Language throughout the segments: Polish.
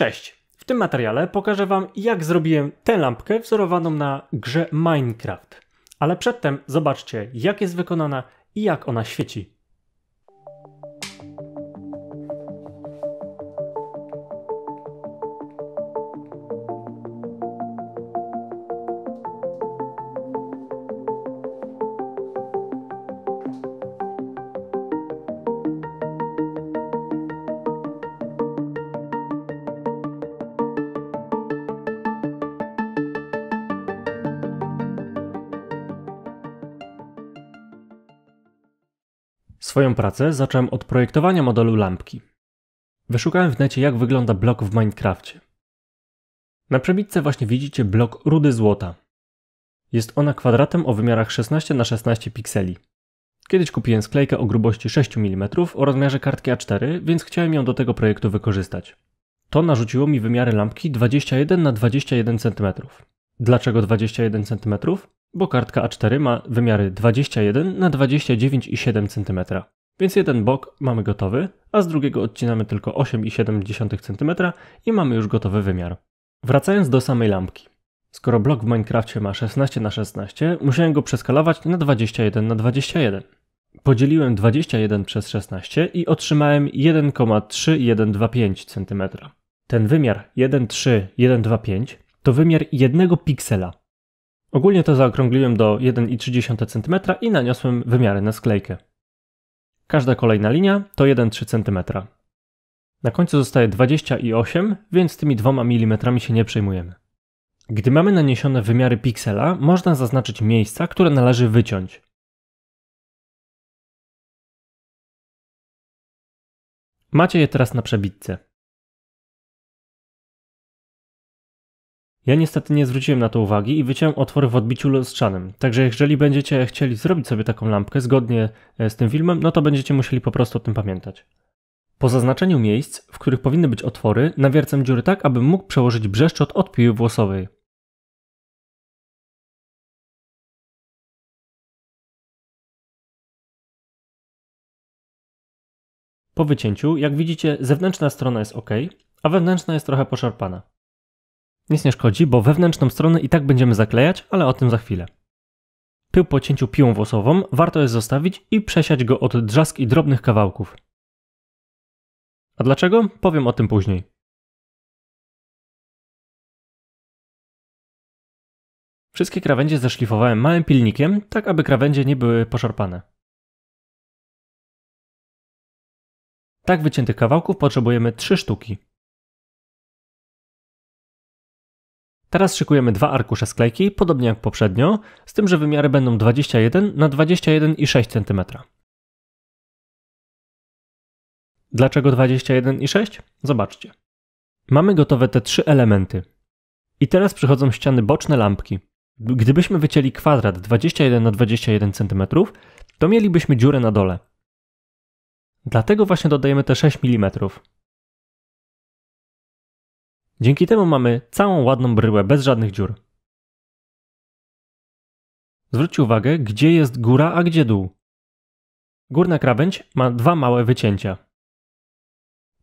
Cześć! W tym materiale pokażę Wam, jak zrobiłem tę lampkę wzorowaną na grze Minecraft. Ale przedtem zobaczcie, jak jest wykonana i jak ona świeci. Swoją pracę zacząłem od projektowania modelu lampki. Wyszukałem w necie jak wygląda blok w Minecrafcie. Na przebitce właśnie widzicie blok rudy złota. Jest ona kwadratem o wymiarach 16 na 16 pikseli. Kiedyś kupiłem sklejkę o grubości 6 mm o rozmiarze kartki A4, więc chciałem ją do tego projektu wykorzystać. To narzuciło mi wymiary lampki 21 na 21 cm. Dlaczego 21 cm? bo kartka A4 ma wymiary 21 na 29,7 cm. Więc jeden bok mamy gotowy, a z drugiego odcinamy tylko 8,7 cm i mamy już gotowy wymiar. Wracając do samej lampki. Skoro blok w Minecraftie ma 16 na 16, musiałem go przeskalować na 21 na 21. Podzieliłem 21 przez 16 i otrzymałem 1,3125 cm. Ten wymiar 1,3125 to wymiar jednego piksela. Ogólnie to zaokrągliłem do 1,3 cm i naniosłem wymiary na sklejkę. Każda kolejna linia to 1,3 cm. Na końcu zostaje 28, więc tymi 2 mm się nie przejmujemy. Gdy mamy naniesione wymiary piksela, można zaznaczyć miejsca, które należy wyciąć. Macie je teraz na przebitce. Ja niestety nie zwróciłem na to uwagi i wyciąłem otwór w odbiciu lustrzanym, także jeżeli będziecie chcieli zrobić sobie taką lampkę zgodnie e, z tym filmem, no to będziecie musieli po prostu o tym pamiętać. Po zaznaczeniu miejsc, w których powinny być otwory, nawiercam dziury tak, aby mógł przełożyć brzeszczot od piły włosowej. Po wycięciu, jak widzicie, zewnętrzna strona jest ok, a wewnętrzna jest trochę poszarpana. Nic nie szkodzi, bo wewnętrzną stronę i tak będziemy zaklejać, ale o tym za chwilę. Pył po cięciu piłą włosową warto jest zostawić i przesiać go od drzask i drobnych kawałków. A dlaczego? Powiem o tym później. Wszystkie krawędzie zeszlifowałem małym pilnikiem, tak aby krawędzie nie były poszarpane. Tak wyciętych kawałków potrzebujemy 3 sztuki. Teraz szykujemy dwa arkusze sklejki, podobnie jak poprzednio, z tym, że wymiary będą 21 na 21,6 cm. Dlaczego 21,6? Zobaczcie. Mamy gotowe te trzy elementy. I teraz przychodzą ściany boczne lampki. Gdybyśmy wycięli kwadrat 21 na 21 cm, to mielibyśmy dziurę na dole. Dlatego właśnie dodajemy te 6 mm. Dzięki temu mamy całą ładną bryłę bez żadnych dziur. Zwróćcie uwagę, gdzie jest góra, a gdzie dół. Górna krawędź ma dwa małe wycięcia.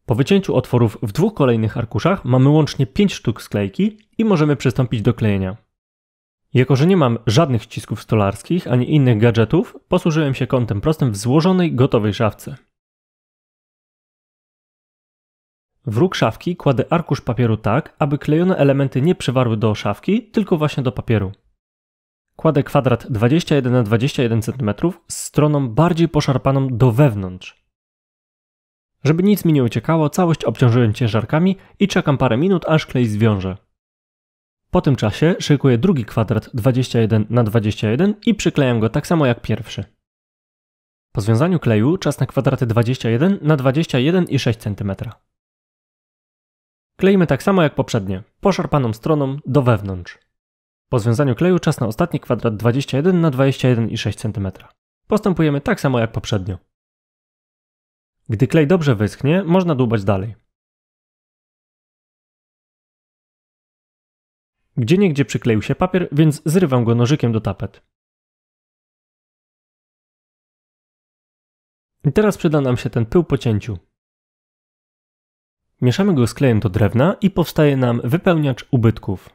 Po wycięciu otworów w dwóch kolejnych arkuszach mamy łącznie 5 sztuk sklejki i możemy przystąpić do klejenia. Jako, że nie mam żadnych ścisków stolarskich ani innych gadżetów, posłużyłem się kątem prostym w złożonej, gotowej szafce. W róg szafki kładę arkusz papieru tak, aby klejone elementy nie przywarły do szafki, tylko właśnie do papieru. Kładę kwadrat 21 na 21 cm z stroną bardziej poszarpaną do wewnątrz. Żeby nic mi nie uciekało, całość obciążyłem ciężarkami i czekam parę minut, aż klej zwiąże. Po tym czasie szykuję drugi kwadrat 21 na 21 i przyklejam go tak samo jak pierwszy. Po związaniu kleju czas na kwadraty 21 na 21,6 cm. Klejmy tak samo jak poprzednie, poszarpaną stroną do wewnątrz. Po związaniu kleju czas na ostatni kwadrat 21 na 21,6 cm. Postępujemy tak samo jak poprzednio. Gdy klej dobrze wyschnie, można dłubać dalej. Gdzieniegdzie przykleił się papier, więc zrywam go nożykiem do tapet. I teraz przyda nam się ten pył po cięciu. Mieszamy go z klejem do drewna i powstaje nam wypełniacz ubytków.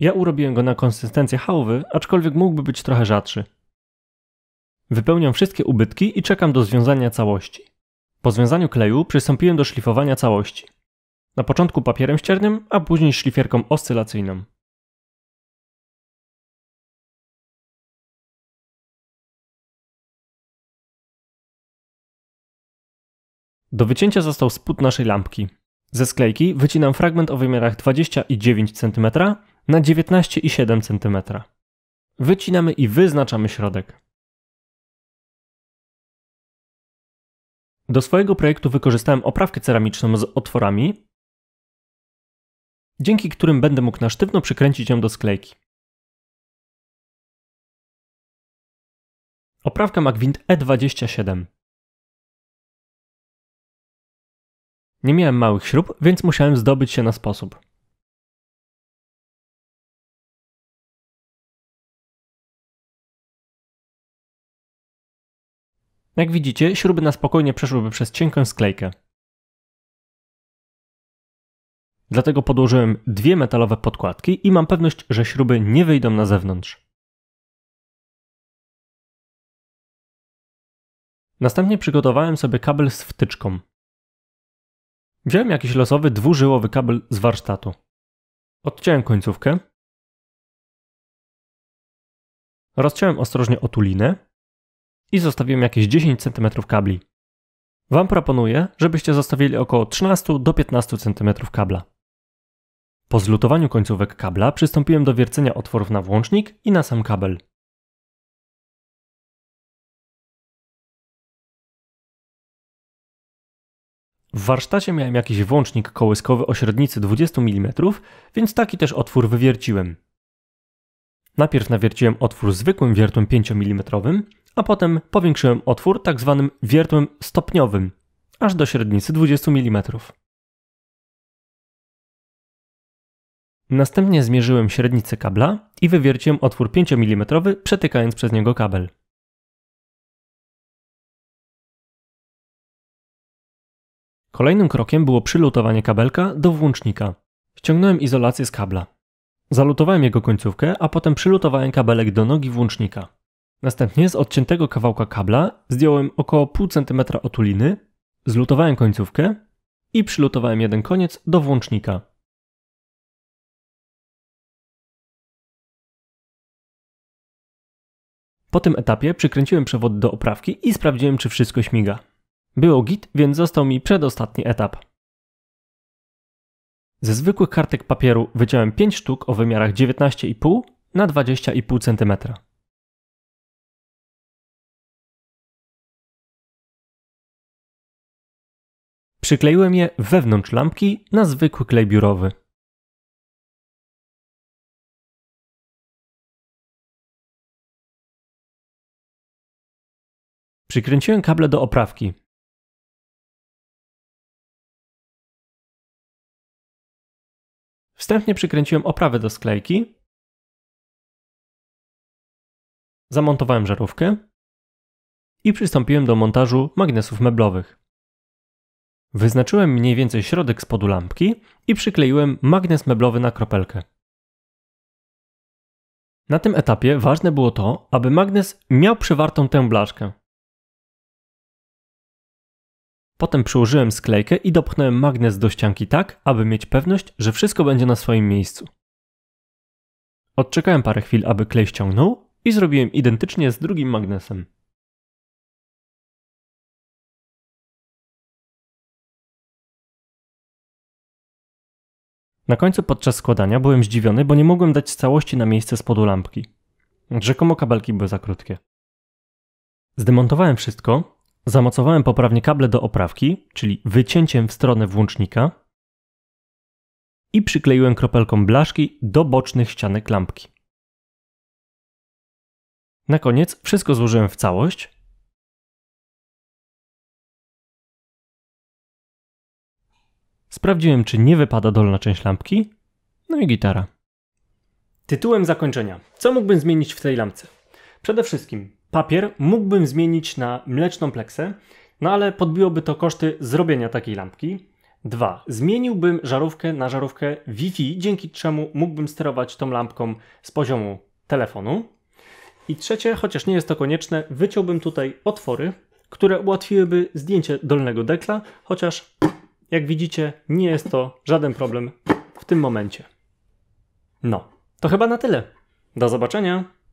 Ja urobiłem go na konsystencję hałowy, aczkolwiek mógłby być trochę rzadszy. Wypełniam wszystkie ubytki i czekam do związania całości. Po związaniu kleju przystąpiłem do szlifowania całości. Na początku papierem ściernym, a później szlifierką oscylacyjną. Do wycięcia został spód naszej lampki. Ze sklejki wycinam fragment o wymiarach 29 cm na 19,7 cm. Wycinamy i wyznaczamy środek. Do swojego projektu wykorzystałem oprawkę ceramiczną z otworami, dzięki którym będę mógł na sztywno przykręcić ją do sklejki. Oprawka ma gwint E27. Nie miałem małych śrub, więc musiałem zdobyć się na sposób. Jak widzicie, śruby na spokojnie przeszłyby przez cienką sklejkę. Dlatego podłożyłem dwie metalowe podkładki i mam pewność, że śruby nie wyjdą na zewnątrz. Następnie przygotowałem sobie kabel z wtyczką. Wziąłem jakiś losowy dwużyłowy kabel z warsztatu. Odciąłem końcówkę. Rozciąłem ostrożnie otulinę i zostawiłem jakieś 10 cm kabli. Wam proponuję, żebyście zostawili około 13 do 15 cm kabla. Po zlutowaniu końcówek kabla przystąpiłem do wiercenia otworów na włącznik i na sam kabel. W warsztacie miałem jakiś włącznik kołyskowy o średnicy 20 mm, więc taki też otwór wywierciłem. Najpierw nawierciłem otwór zwykłym wiertłem 5 mm, a potem powiększyłem otwór tak zwanym wiertłem stopniowym, aż do średnicy 20 mm. Następnie zmierzyłem średnicę kabla i wywierciłem otwór 5 mm, przetykając przez niego kabel. Kolejnym krokiem było przylutowanie kabelka do włącznika. Ściągnąłem izolację z kabla. Zalutowałem jego końcówkę, a potem przylutowałem kabelek do nogi włącznika. Następnie z odciętego kawałka kabla zdjąłem około pół centymetra otuliny, zlutowałem końcówkę i przylutowałem jeden koniec do włącznika. Po tym etapie przykręciłem przewody do oprawki i sprawdziłem, czy wszystko śmiga. Było git, więc został mi przedostatni etap. Ze zwykłych kartek papieru wyciąłem 5 sztuk o wymiarach 19,5 na 20,5 cm. Przykleiłem je wewnątrz lampki na zwykły klej biurowy. Przykręciłem kable do oprawki, Wstępnie przykręciłem oprawę do sklejki. Zamontowałem żarówkę i przystąpiłem do montażu magnesów meblowych. Wyznaczyłem mniej więcej środek spodu lampki i przykleiłem magnes meblowy na kropelkę. Na tym etapie ważne było to, aby magnes miał przywartą tę blaszkę. Potem przyłożyłem sklejkę i dopchnąłem magnes do ścianki tak, aby mieć pewność, że wszystko będzie na swoim miejscu. Odczekałem parę chwil, aby klej ściągnął i zrobiłem identycznie z drugim magnesem. Na końcu podczas składania byłem zdziwiony, bo nie mogłem dać całości na miejsce spodu lampki. Rzekomo kabelki były za krótkie. Zdemontowałem wszystko, Zamocowałem poprawnie kable do oprawki, czyli wycięciem w stronę włącznika i przykleiłem kropelką blaszki do bocznych ścianek lampki. Na koniec wszystko złożyłem w całość. Sprawdziłem, czy nie wypada dolna część lampki, no i gitara. Tytułem zakończenia. Co mógłbym zmienić w tej lampce? Przede wszystkim papier mógłbym zmienić na mleczną pleksę, no ale podbiłoby to koszty zrobienia takiej lampki. Dwa, Zmieniłbym żarówkę na żarówkę Wi-Fi, dzięki czemu mógłbym sterować tą lampką z poziomu telefonu. I trzecie, chociaż nie jest to konieczne, wyciąłbym tutaj otwory, które ułatwiłyby zdjęcie dolnego dekla, chociaż jak widzicie, nie jest to żaden problem w tym momencie. No, to chyba na tyle. Do zobaczenia!